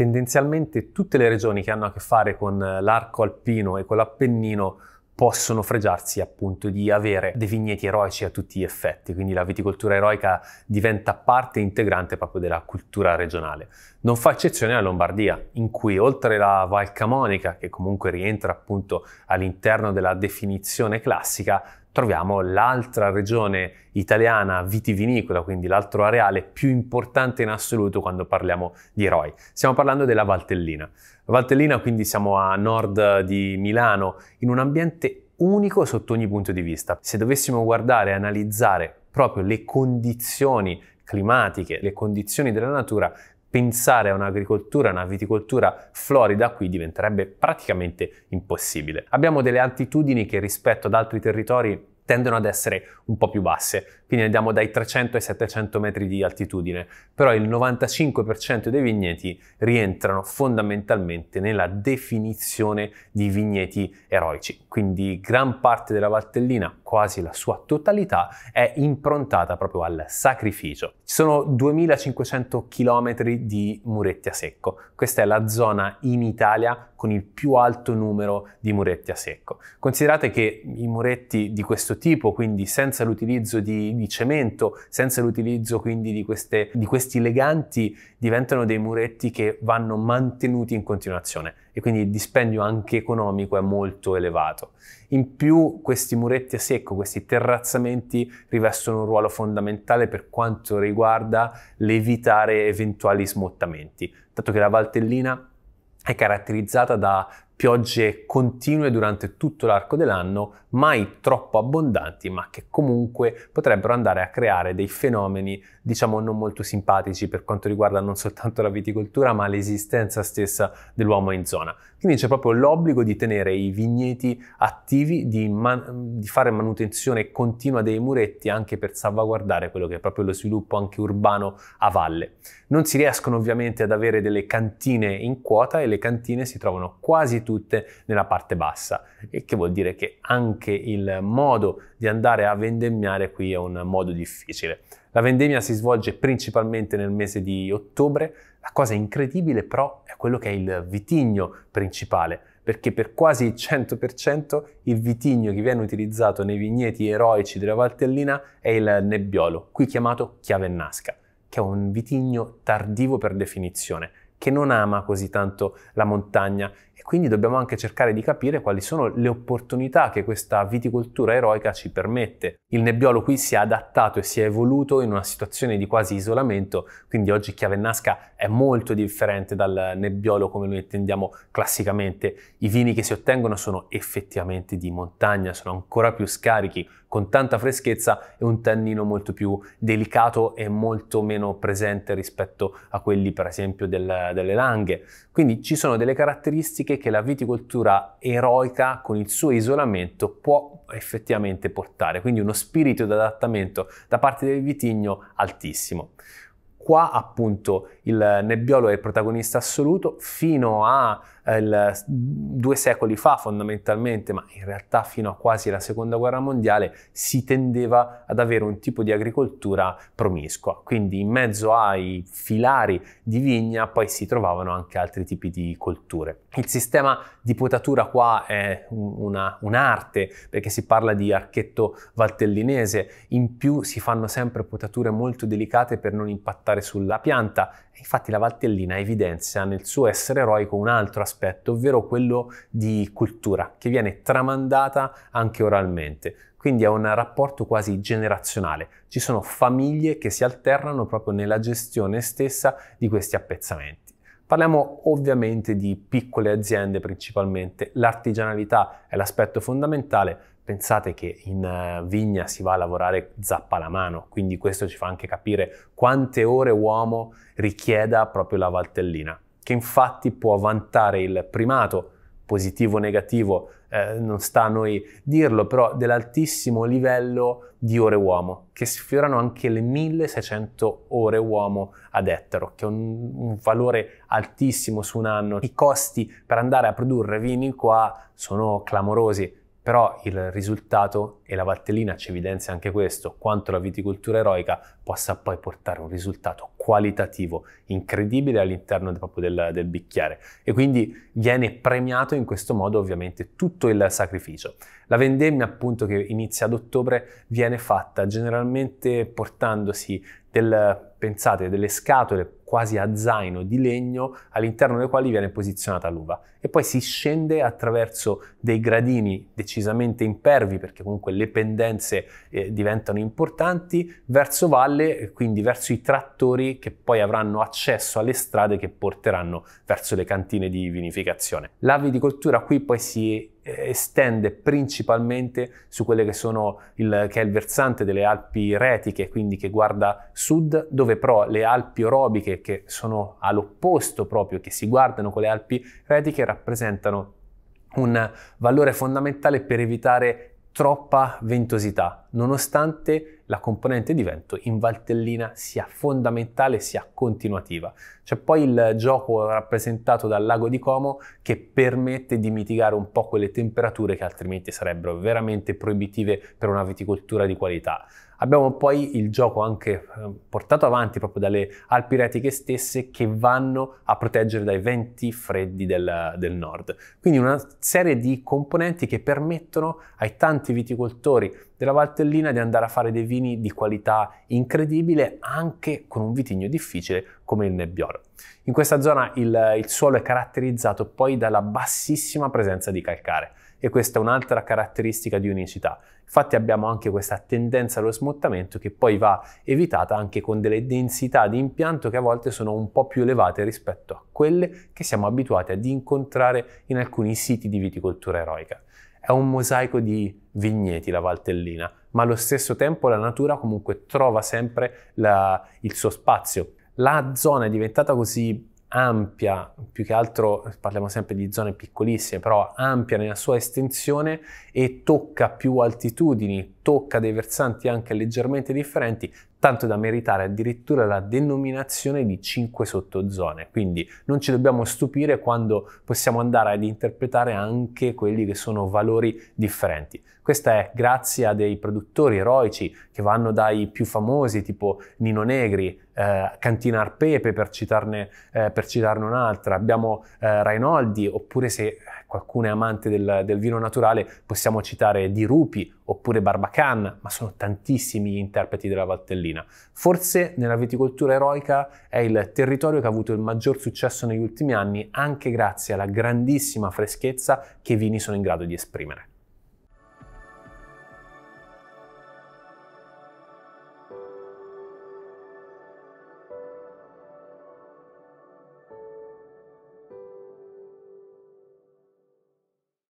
tendenzialmente tutte le regioni che hanno a che fare con eh, l'arco alpino e con l'Appennino possono fregiarsi appunto di avere dei vigneti eroici a tutti gli effetti, quindi la viticoltura eroica diventa parte integrante proprio della cultura regionale. Non fa eccezione la Lombardia, in cui oltre la Val Camonica, che comunque rientra appunto all'interno della definizione classica, troviamo l'altra regione italiana vitivinicola, quindi l'altro areale più importante in assoluto quando parliamo di ROI. Stiamo parlando della Valtellina. La Valtellina quindi siamo a nord di Milano in un ambiente unico sotto ogni punto di vista. Se dovessimo guardare e analizzare proprio le condizioni climatiche, le condizioni della natura, pensare a un'agricoltura, una viticoltura florida qui diventerebbe praticamente impossibile. Abbiamo delle altitudini che rispetto ad altri territori tendono ad essere un po' più basse, quindi andiamo dai 300 ai 700 metri di altitudine, però il 95% dei vigneti rientrano fondamentalmente nella definizione di vigneti eroici, quindi gran parte della Valtellina quasi la sua totalità è improntata proprio al sacrificio. Ci sono 2500 km di muretti a secco. Questa è la zona in Italia con il più alto numero di muretti a secco. Considerate che i muretti di questo tipo, quindi senza l'utilizzo di, di cemento, senza l'utilizzo quindi di, queste, di questi leganti, diventano dei muretti che vanno mantenuti in continuazione e quindi il dispendio anche economico è molto elevato. In più questi muretti a secco secco, questi terrazzamenti rivestono un ruolo fondamentale per quanto riguarda l'evitare eventuali smottamenti, dato che la Valtellina è caratterizzata da piogge continue durante tutto l'arco dell'anno, mai troppo abbondanti, ma che comunque potrebbero andare a creare dei fenomeni, diciamo, non molto simpatici per quanto riguarda non soltanto la viticoltura, ma l'esistenza stessa dell'uomo in zona. Quindi c'è proprio l'obbligo di tenere i vigneti attivi, di, man- di fare manutenzione continua dei muretti anche per salvaguardare quello che è proprio lo sviluppo anche urbano a valle. Non si riescono ovviamente ad avere delle cantine in quota e le cantine si trovano quasi tutte tutte nella parte bassa, il che vuol dire che anche il modo di andare a vendemmiare qui è un modo difficile. La vendemmia si svolge principalmente nel mese di ottobre, la cosa incredibile però è quello che è il vitigno principale, perché per quasi il 100% il vitigno che viene utilizzato nei vigneti eroici della Valtellina è il nebbiolo, qui chiamato chiavennasca, che è un vitigno tardivo per definizione, che non ama così tanto la montagna e quindi dobbiamo anche cercare di capire quali sono le opportunità che questa viticoltura eroica ci permette. Il nebbiolo qui si è adattato e si è evoluto in una situazione di quasi isolamento, quindi oggi Chiavennasca è molto differente dal nebbiolo come lo intendiamo classicamente. I vini che si ottengono sono effettivamente di montagna, sono ancora più scarichi, con tanta freschezza e un tannino molto più delicato e molto meno presente rispetto a quelli per esempio del, delle langhe. Quindi ci sono delle caratteristiche che la viticoltura eroica con il suo isolamento può effettivamente portare, quindi uno spirito di adattamento da parte del vitigno altissimo. Qua appunto il nebbiolo è il protagonista assoluto fino a eh, il, due secoli fa fondamentalmente, ma in realtà fino a quasi la seconda guerra mondiale, si tendeva ad avere un tipo di agricoltura promiscua. Quindi in mezzo ai filari di vigna poi si trovavano anche altri tipi di colture. Il sistema di potatura qua è una, un'arte perché si parla di archetto valtellinese, in più si fanno sempre potature molto delicate per non impattare sulla pianta. Infatti la Valtellina evidenzia nel suo essere eroico un altro aspetto aspetto, ovvero quello di cultura, che viene tramandata anche oralmente. Quindi è un rapporto quasi generazionale. Ci sono famiglie che si alternano proprio nella gestione stessa di questi appezzamenti. Parliamo ovviamente di piccole aziende principalmente, l'artigianalità è l'aspetto fondamentale, pensate che in eh, vigna si va a lavorare zappa alla mano, quindi questo ci fa anche capire quante ore uomo richieda proprio la valtellina che infatti può vantare il primato positivo o negativo, eh, non sta a noi dirlo, però dell'altissimo livello di ore uomo, che sfiorano anche le 1600 ore uomo ad ettaro, che è un, un valore altissimo su un anno. I costi per andare a produrre vini qua sono clamorosi, però il risultato, e la Valtellina ci evidenzia anche questo, quanto la viticoltura eroica possa poi portare un risultato qualitativo incredibile all'interno proprio del, del bicchiere e quindi viene premiato in questo modo ovviamente tutto il sacrificio. La vendemmia appunto che inizia ad ottobre viene fatta generalmente portandosi del, pensate, delle scatole quasi a zaino di legno all'interno delle quali viene posizionata l'uva e poi si scende attraverso dei gradini decisamente impervi perché comunque le pendenze eh, diventano importanti verso valli valle, quindi verso i trattori che poi avranno accesso alle strade che porteranno verso le cantine di vinificazione. La viticoltura qui poi si eh, estende principalmente su quelle che sono il, che è il versante delle Alpi Retiche, quindi che guarda sud, dove però le Alpi Orobiche, che sono all'opposto proprio, che si guardano con le Alpi Retiche, rappresentano un valore fondamentale per evitare troppa ventosità nonostante la componente di vento in Valtellina sia fondamentale, sia continuativa. C'è poi il gioco rappresentato dal lago di Como che permette di mitigare un po' quelle temperature che altrimenti sarebbero veramente proibitive per una viticoltura di qualità. Abbiamo poi il gioco anche ehm, portato avanti proprio dalle Alpi Retiche stesse che vanno a proteggere dai venti freddi del, del nord. Quindi una serie di componenti che permettono ai tanti viticoltori della Valtellina di andare a fare dei vini di qualità incredibile anche con un vitigno difficile come il nebbiolo. In questa zona il, il suolo è caratterizzato poi dalla bassissima presenza di calcare e questa è un'altra caratteristica di unicità. Infatti abbiamo anche questa tendenza allo smottamento che poi va evitata anche con delle densità di impianto che a volte sono un po' più elevate rispetto a quelle che siamo abituati ad incontrare in alcuni siti di viticoltura eroica. È un mosaico di vigneti la Valtellina, ma allo stesso tempo la natura comunque trova sempre la, il suo spazio la zona è diventata così ampia, più che altro parliamo sempre di zone piccolissime, però ampia nella sua estensione e tocca più altitudini, tocca dei versanti anche leggermente differenti, tanto da meritare addirittura la denominazione di 5 sottozone. Quindi non ci dobbiamo stupire quando possiamo andare ad interpretare anche quelli che sono valori differenti. Questa è grazie a dei produttori eroici che vanno dai più famosi tipo Nino Negri, eh, Cantina Arpepe per citarne, eh, per citarne un'altra, abbiamo eh, Rainoldi, oppure se qualcuno è amante del, del, vino naturale possiamo citare Di Rupi oppure Barbacanna, ma sono tantissimi gli interpreti della Valtellina. Forse nella viticoltura eroica è il territorio che ha avuto il maggior successo negli ultimi anni anche grazie alla grandissima freschezza che i vini sono in grado di esprimere.